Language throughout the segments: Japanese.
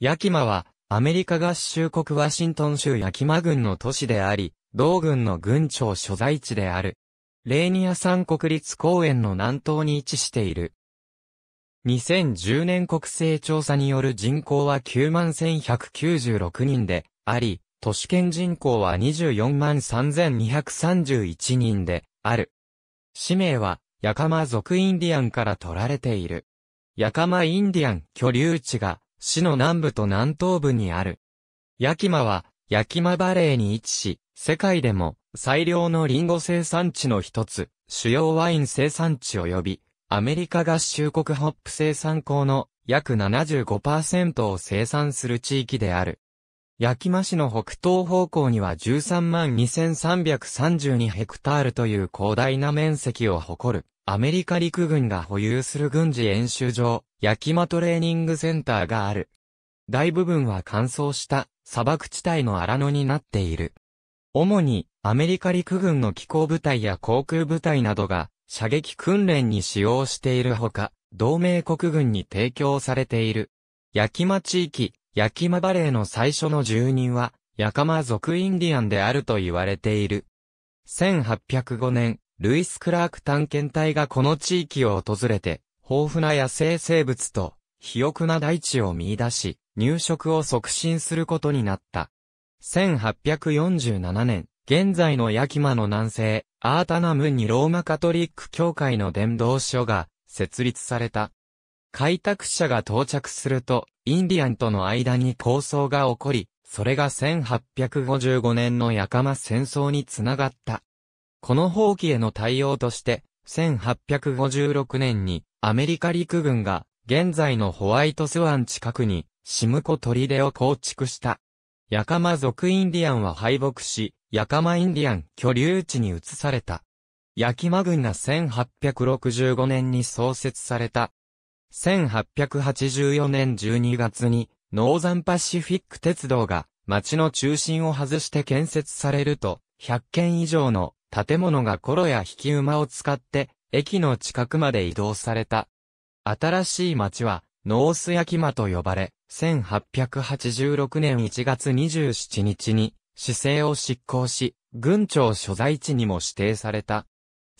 ヤキマは、アメリカ合衆国ワシントン州ヤキマ郡の都市であり、同郡の郡庁所在地である。レーニア山国立公園の南東に位置している。2010年国勢調査による人口は91,196人であり、都市圏人口は243,231人である。氏名は、ヤカマ族インディアンから取られている。ヤカマインディアン居留地が市の南部と南東部にある。ヤキマは、ヤキマバレーに位置し、世界でも最良のリンゴ生産地の一つ、主要ワイン生産地及び、アメリカ合衆国ホップ生産港の約75%を生産する地域である。き木市の北東方向には13万2332ヘクタールという広大な面積を誇る、アメリカ陸軍が保有する軍事演習場、焼き間トレーニングセンターがある。大部分は乾燥した砂漠地帯の荒野になっている。主にアメリカ陸軍の機構部隊や航空部隊などが射撃訓練に使用しているほか、同盟国軍に提供されている。焼き間地域、ヤキマバレーの最初の住人は、ヤカマ族インディアンであると言われている。1805年、ルイス・クラーク探検隊がこの地域を訪れて、豊富な野生生物と、肥沃な大地を見出し、入植を促進することになった。1847年、現在のヤキマの南西、アータナムにローマカトリック教会の伝道所が設立された。開拓者が到着すると、インディアンとの間に抗争が起こり、それが1855年のヤカマ戦争につながった。この放棄への対応として、1856年にアメリカ陸軍が現在のホワイトスワン近くにシムコ砦を構築した。ヤカマ族インディアンは敗北し、ヤカマインディアン居留地に移された。ヤキマ軍が1865年に創設された1884年12月に、ノーザンパシフィック鉄道が、町の中心を外して建設されると、100軒以上の建物がコロや引き馬を使って、駅の近くまで移動された。新しい町は、ノース焼間と呼ばれ、1886年1月27日に、市政を執行し、軍庁所在地にも指定された。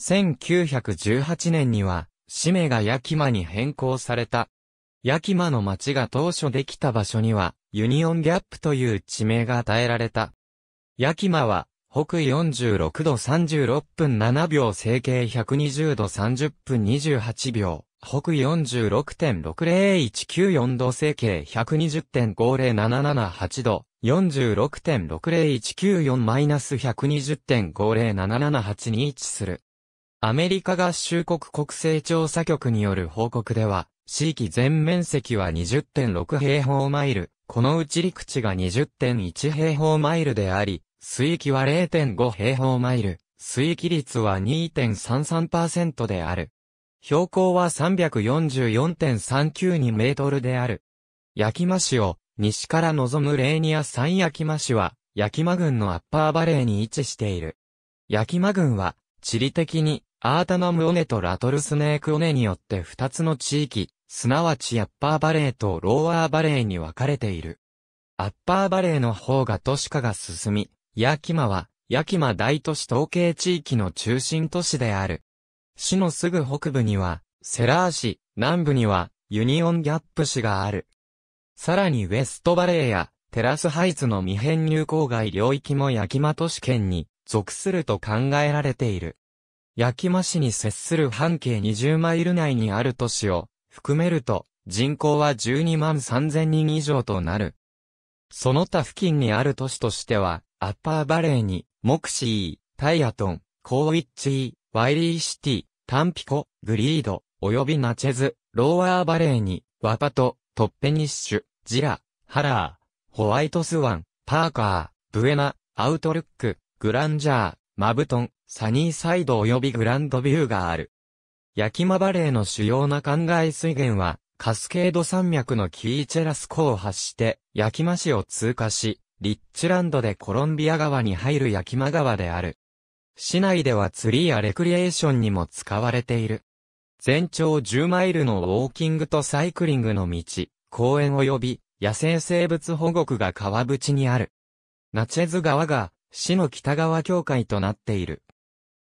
1918年には、氏名がヤキマに変更された。ヤキマの町が当初できた場所には、ユニオンギャップという地名が与えられた。ヤキマは、北緯46度36分7秒、整形120度30分28秒、北46.60194度、整形120.50778度、46.60194-120.50778に位置する。アメリカ合衆国国勢調査局による報告では、地域全面積は20.6平方マイル、このうち陸地が20.1平方マイルであり、水域は0.5平方マイル、水域率は2.33%である。標高は344.392メートルである。焼き間市を西から望むレーニア山焼き間市は、焼き間郡のアッパーバレーに位置している。焼き間郡は、地理的にアータナムオネとラトルスネークオネによって2つの地域、すなわちアッパーバレーとローアーバレーに分かれている。アッパーバレーの方が都市化が進み、ヤキマは、ヤキマ大都市統計地域の中心都市である。市のすぐ北部には、セラー市、南部には、ユニオンギャップ市がある。さらにウェストバレーや、テラスハイツの未編入郊外領域もヤキマ都市圏に属すると考えられている。き間市に接する半径20マイル内にある都市を含めると人口は12万3000人以上となる。その他付近にある都市としては、アッパーバレーに、モクシー、タイアトン、コーウィッチー、ワイリーシティ、タンピコ、グリード、及びナチェズ、ローワーバレーに、ワパト、トッペニッシュ、ジラ、ハラー、ホワイトスワン、パーカー、ブエナ、アウトルック、グランジャー、マブトン、サニーサイド及びグランドビューがある。ヤキマバレーの主要な灌漑水源は、カスケード山脈のキーチェラス湖を発して、ヤキマ市を通過し、リッチランドでコロンビア川に入るヤキマ川である。市内ではツリーやレクリエーションにも使われている。全長10マイルのウォーキングとサイクリングの道、公園及び野生生物保護区が川淵にある。ナチェズ川が市の北側境界となっている。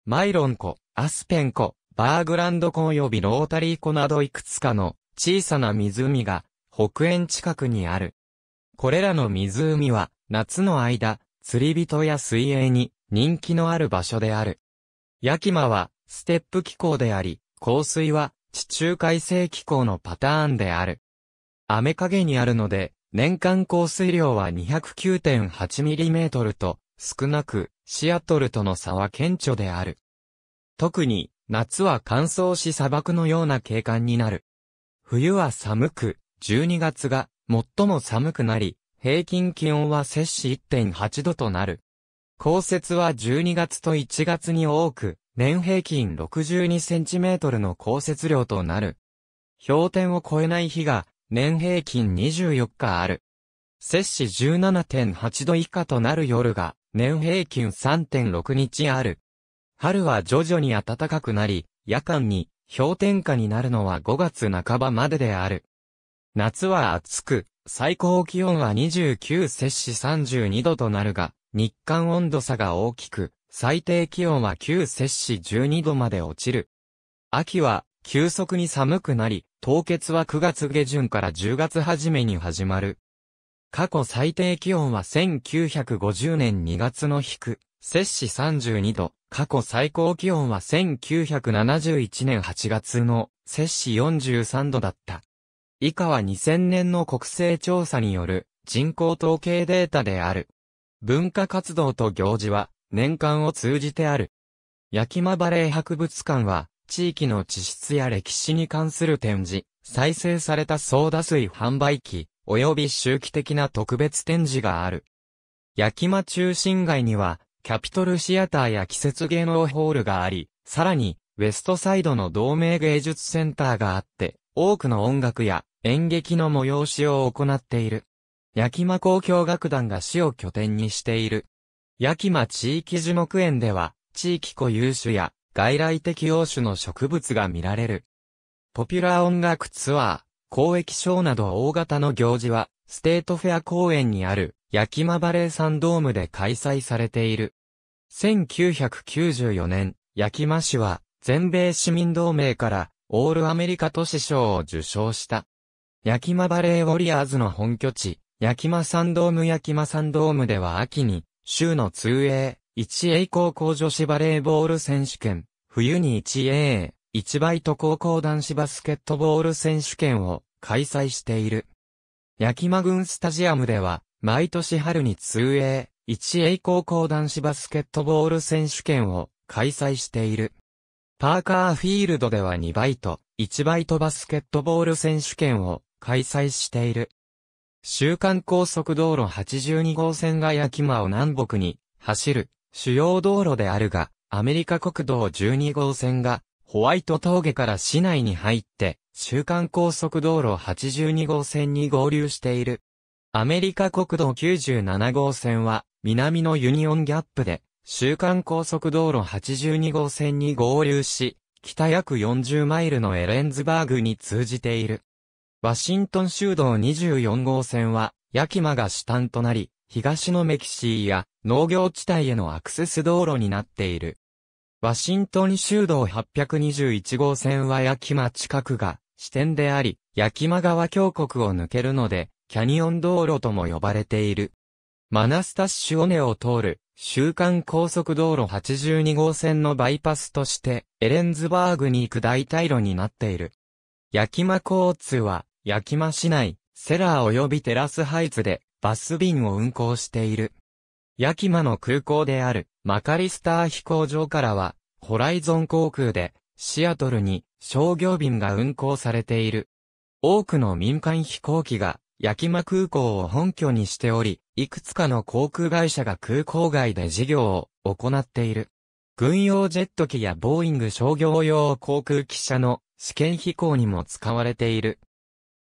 マイロン湖、アスペン湖、バーグランド湖及びロータリー湖などいくつかの小さな湖が北園近くにある。これらの湖は夏の間、釣り人や水泳に人気のある場所である。ヤキマはステップ気候であり、降水は地中海性気候のパターンである。雨影にあるので、年間降水量は 209.8mm と少なく、シアトルとの差は顕著である。特に、夏は乾燥し砂漠のような景観になる。冬は寒く、12月が最も寒くなり、平均気温は摂氏1.8度となる。降雪は12月と1月に多く、年平均62センチメートルの降雪量となる。氷点を超えない日が、年平均24日ある。摂氏17.8度以下となる夜が、年平均3.6日ある。春は徐々に暖かくなり、夜間に氷点下になるのは5月半ばまでである。夏は暑く、最高気温は29摂氏32度となるが、日間温度差が大きく、最低気温は9摂氏12度まで落ちる。秋は急速に寒くなり、凍結は9月下旬から10月初めに始まる。過去最低気温は1950年2月の低、摂氏32度、過去最高気温は1971年8月の摂氏43度だった。以下は2000年の国勢調査による人口統計データである。文化活動と行事は年間を通じてある。焼き間バレー博物館は地域の地質や歴史に関する展示、再生されたソーダ水販売機、及び周期的な特別展示がある。焼き間中心街には、キャピトルシアターや季節芸能ホールがあり、さらに、ウェストサイドの同盟芸術センターがあって、多くの音楽や演劇の催しを行っている。焼き間交響楽団が市を拠点にしている。焼き間地域樹木園では、地域固有種や外来的用種の植物が見られる。ポピュラー音楽ツアー、公益賞など大型の行事は、ステートフェア公園にある、ヤキマバレーサンドームで開催されている。1994年、ヤキマ市は、全米市民同盟から、オールアメリカ都市賞を受賞した。ヤキマバレーウォリアーズの本拠地、ヤキマサンドームヤキマサンドームでは秋に、州の 2A、1A 高校女子バレーボール選手権、冬に 1A、一倍と高校男子バスケットボール選手権を開催している。焼き間郡スタジアムでは、毎年春に 2A、1A 高校男子バスケットボール選手権を開催している。パーカーフィールドでは2バイト、1バイトバスケットボール選手権を開催している。週間高速道路82号線が焼き間を南北に走る主要道路であるが、アメリカ国道12号線がホワイト峠から市内に入って、週間高速道路82号線に合流している。アメリカ国道97号線は、南のユニオンギャップで、週間高速道路82号線に合流し、北約40マイルのエレンズバーグに通じている。ワシントン州道24号線は、ヤキマが主端となり、東のメキシーや農業地帯へのアクセス道路になっている。ワシントン州道821号線は焼き間近くが支点であり、焼間川峡谷を抜けるので、キャニオン道路とも呼ばれている。マナスタッシュ尾根を通る、週間高速道路82号線のバイパスとして、エレンズバーグに行く大退路になっている。焼間交通は、焼間市内、セラー及びテラスハイツで、バス便を運行している。ヤキマの空港であるマカリスター飛行場からは、ホライゾン航空でシアトルに商業便が運航されている。多くの民間飛行機がヤキマ空港を本拠にしており、いくつかの航空会社が空港外で事業を行っている。軍用ジェット機やボーイング商業用航空機車の試験飛行にも使われている。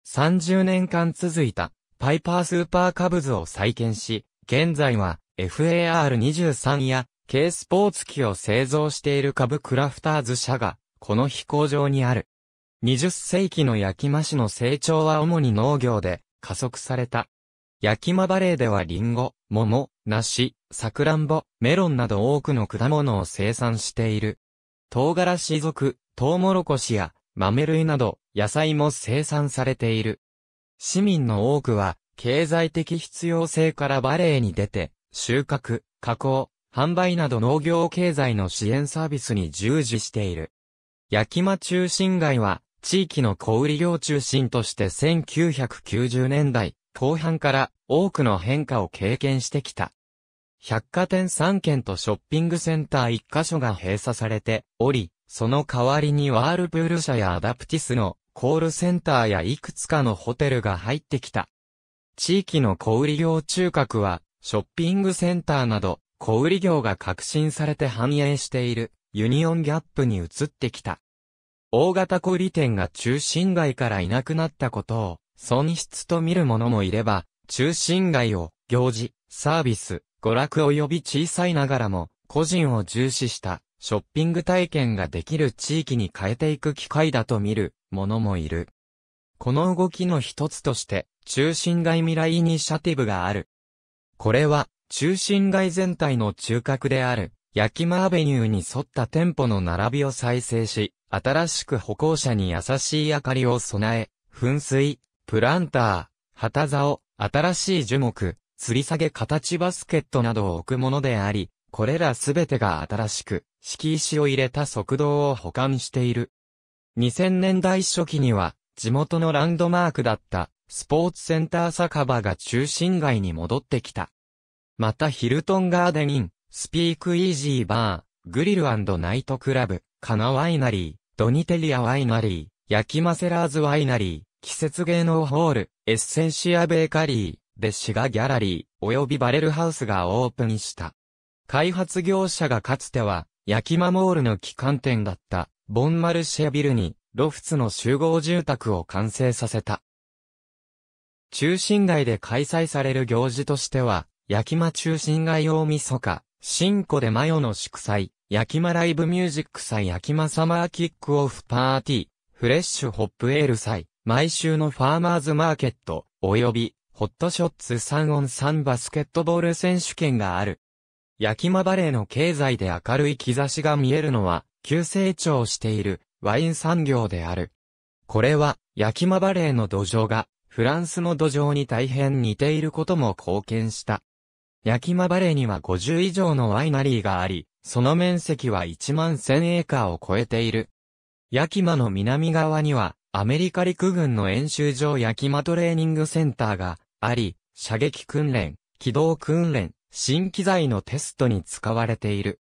30年間続いたパイパースーパーカブズを再建し、現在は FAR23 や K スポーツ機を製造している株クラフターズ社が、この飛行場にある。20世紀の焼き間市の成長は主に農業で加速された。焼き間バレーではリンゴ、桃、梨、サクランボ、メロンなど多くの果物を生産している。唐辛子属、トウモロコシや豆類など野菜も生産されている。市民の多くは経済的必要性からバレーに出て収穫、加工、販売など農業経済の支援サービスに従事している。焼き間中心街は、地域の小売業中心として1990年代後半から多くの変化を経験してきた。百貨店3軒とショッピングセンター1カ所が閉鎖されており、その代わりにワールプール社やアダプティスのコールセンターやいくつかのホテルが入ってきた。地域の小売業中核はショッピングセンターなど、小売業が革新されて繁栄している、ユニオンギャップに移ってきた。大型小売店が中心街からいなくなったことを、損失と見る者もいれば、中心街を、行事、サービス、娯楽及び小さいながらも、個人を重視した、ショッピング体験ができる地域に変えていく機会だと見る、者もいる。この動きの一つとして、中心街未来イニシアティブがある。これは、中心街全体の中核である、焼きマーベニューに沿った店舗の並びを再生し、新しく歩行者に優しい明かりを備え、噴水、プランター、旗竿、新しい樹木、吊り下げ形バスケットなどを置くものであり、これらすべてが新しく、敷石を入れた側道を保管している。2000年代初期には、地元のランドマークだった、スポーツセンター酒場が中心街に戻ってきた。またヒルトンガーデンイン、スピークイージーバー、グリルナイトクラブ、カナワイナリー、ドニテリアワイナリー、ヤキマセラーズワイナリー、季節芸能ホール、エッセンシアベーカリー、デシガギャラリー、及びバレルハウスがオープンした。開発業者がかつては、ヤキマモールの旗艦店だった、ボンマルシェビルに、ロフツの集合住宅を完成させた。中心街で開催される行事としては、焼き間中心街大晦日、新古でマヨの祝祭、焼き間ライブミュージック祭焼き間サマーキックオフパーティー、フレッシュホップエール祭、毎週のファーマーズマーケット、及び、ホットショッツ3オン3バスケットボール選手権がある。焼き間バレーの経済で明るい兆しが見えるのは、急成長しているワイン産業である。これは、焼き間バレーの土壌がフランスの土壌に大変似ていることも貢献した。ヤキマバレーには50以上のワイナリーがあり、その面積は1万1000エーカーを超えている。ヤキマの南側には、アメリカ陸軍の演習場ヤキマトレーニングセンターがあり、射撃訓練、機動訓練、新機材のテストに使われている。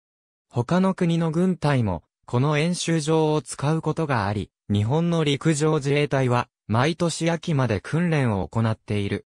他の国の軍隊も、この演習場を使うことがあり、日本の陸上自衛隊は、毎年秋まで訓練を行っている。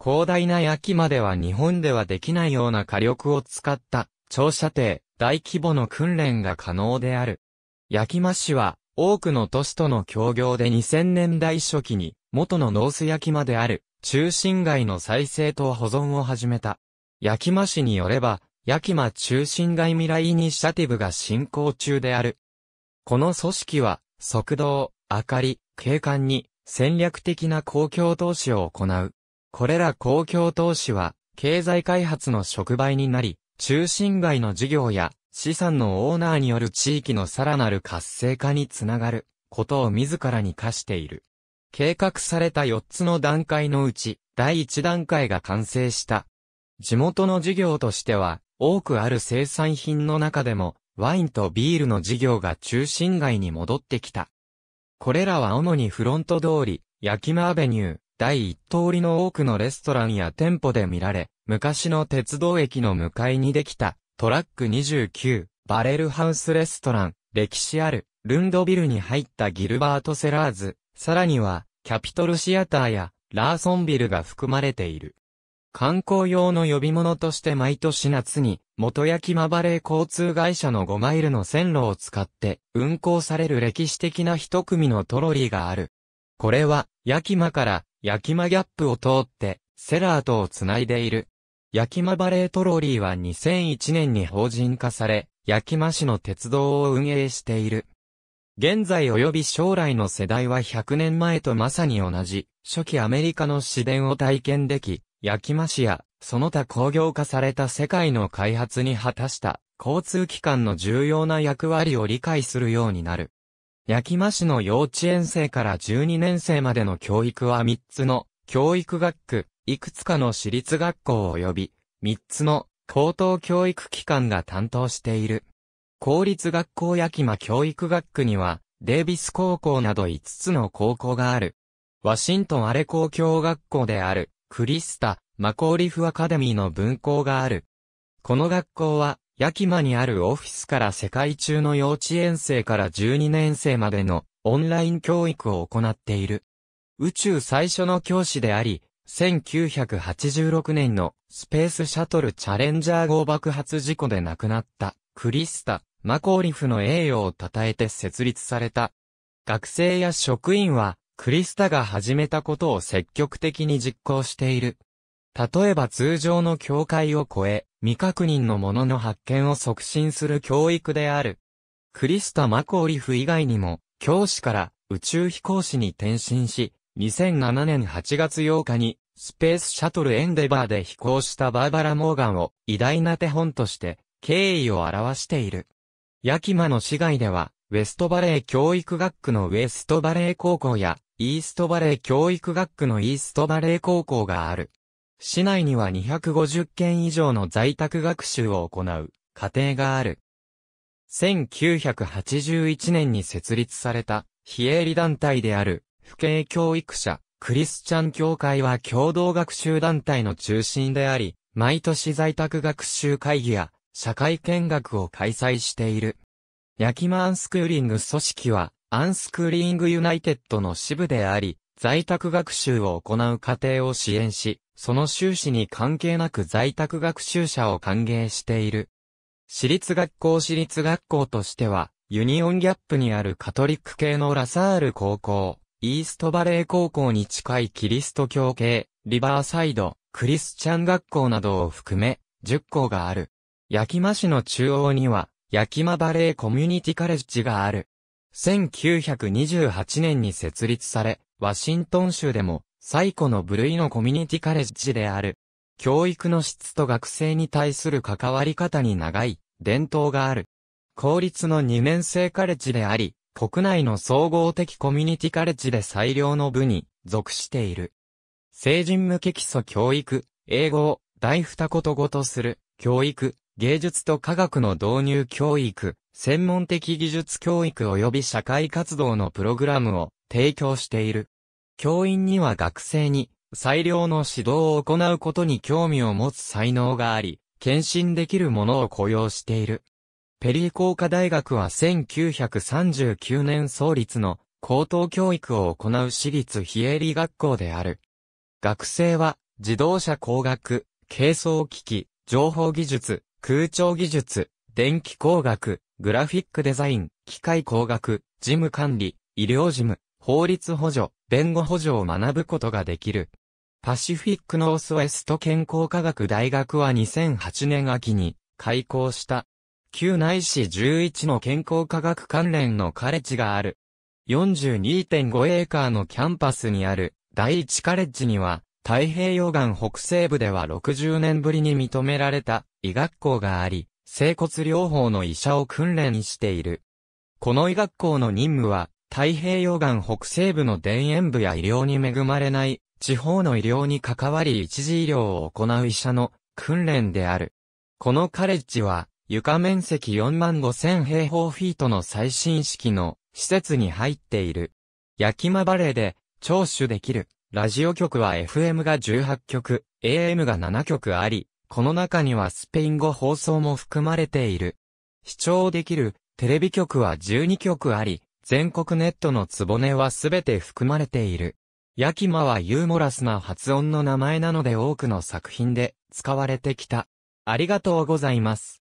広大な秋までは日本ではできないような火力を使った長射程、大規模の訓練が可能である。焼きま市は多くの都市との協業で2000年代初期に元のノース焼きまである中心街の再生と保存を始めた。焼きま市によれば、焼きま中心街未来イニシアティブが進行中である。この組織は、速道、明かり、景観に、戦略的な公共投資を行う。これら公共投資は、経済開発の触媒になり、中心街の事業や資産のオーナーによる地域のさらなる活性化につながることを自らに課している。計画された4つの段階のうち、第1段階が完成した。地元の事業としては、多くある生産品の中でも、ワインとビールの事業が中心街に戻ってきた。これらは主にフロント通り、焼き間アベニュー、第一通りの多くのレストランや店舗で見られ、昔の鉄道駅の向かいにできた、トラック29、バレルハウスレストラン、歴史ある、ルンドビルに入ったギルバート・セラーズ、さらには、キャピトルシアターや、ラーソンビルが含まれている。観光用の呼び物として毎年夏に、元焼きまバレー交通会社の5マイルの線路を使って運行される歴史的な一組のトロリーがある。これは、焼き間から焼きまギャップを通って、セラーとをつないでいる。焼きまバレートロリーは2001年に法人化され、焼き間市の鉄道を運営している。現在及び将来の世代は100年前とまさに同じ、初期アメリカの市電を体験でき、焼き増しや、その他工業化された世界の開発に果たした交通機関の重要な役割を理解するようになる。焼き増しの幼稚園生から12年生までの教育は3つの教育学区、いくつかの私立学校及び3つの高等教育機関が担当している。公立学校焼き間教育学区にはデイビス高校など5つの高校がある。ワシントンアレ公共学校である。クリスタ、マコーリフアカデミーの分校がある。この学校は、ヤキマにあるオフィスから世界中の幼稚園生から12年生までのオンライン教育を行っている。宇宙最初の教師であり、1986年のスペースシャトルチャレンジャー号爆発事故で亡くなったクリスタ・マコーリフの栄誉を称えて設立された。学生や職員はクリスタが始めたことを積極的に実行している。例えば通常の境界を超え、未確認のものの発見を促進する教育である。クリスタ・マコーリフ以外にも、教師から宇宙飛行士に転身し、2007年8月8日に、スペースシャトルエンデバーで飛行したバーバラ・モーガンを偉大な手本として敬意を表している。ヤキマの市街では、ウェストバレー教育学区のウェストバレー高校やイーストバレー教育学区のイーストバレー高校がある。市内には250件以上の在宅学習を行う家庭がある。1981年に設立された非営利団体である、不敬教育者、クリスチャン協会は共同学習団体の中心であり、毎年在宅学習会議や社会見学を開催している。ヤキマンスクーリング組織は、アンスクリーングユナイテッドの支部であり、在宅学習を行う家庭を支援し、その収支に関係なく在宅学習者を歓迎している。私立学校私立学校としては、ユニオンギャップにあるカトリック系のラサール高校、イーストバレー高校に近いキリスト教系、リバーサイド、クリスチャン学校などを含め、10校がある。焼間市の中央には、焼間バレーコミュニティカレッジがある。1928年に設立され、ワシントン州でも最古の部類のコミュニティカレッジである。教育の質と学生に対する関わり方に長い伝統がある。公立の二年性カレッジであり、国内の総合的コミュニティカレッジで最良の部に属している。成人向け基礎教育、英語を第二言語とする教育、芸術と科学の導入教育、専門的技術教育及び社会活動のプログラムを提供している。教員には学生に最良の指導を行うことに興味を持つ才能があり、献身できるものを雇用している。ペリー工科大学は1939年創立の高等教育を行う私立非営利学校である。学生は自動車工学、軽装機器、情報技術、空調技術、電気工学、グラフィックデザイン、機械工学、事務管理、医療事務、法律補助、弁護補助を学ぶことができる。パシフィックノースウェスト健康科学大学は2008年秋に開校した。旧内市11の健康科学関連のカレッジがある。42.5エーカーのキャンパスにある第一カレッジには太平洋岸北西部では60年ぶりに認められた医学校があり、整骨療法の医者を訓練している。この医学校の任務は、太平洋岸北西部の田園部や医療に恵まれない地方の医療に関わり一時医療を行う医者の訓練である。このカレッジは床面積4万5千平方フィートの最新式の施設に入っている。焼きまバレーで聴取できるラジオ局は FM が18局、AM が7局あり、この中にはスペイン語放送も含まれている。視聴できるテレビ局は12局あり、全国ネットのつぼねはすべて含まれている。ヤキマはユーモラスな発音の名前なので多くの作品で使われてきた。ありがとうございます。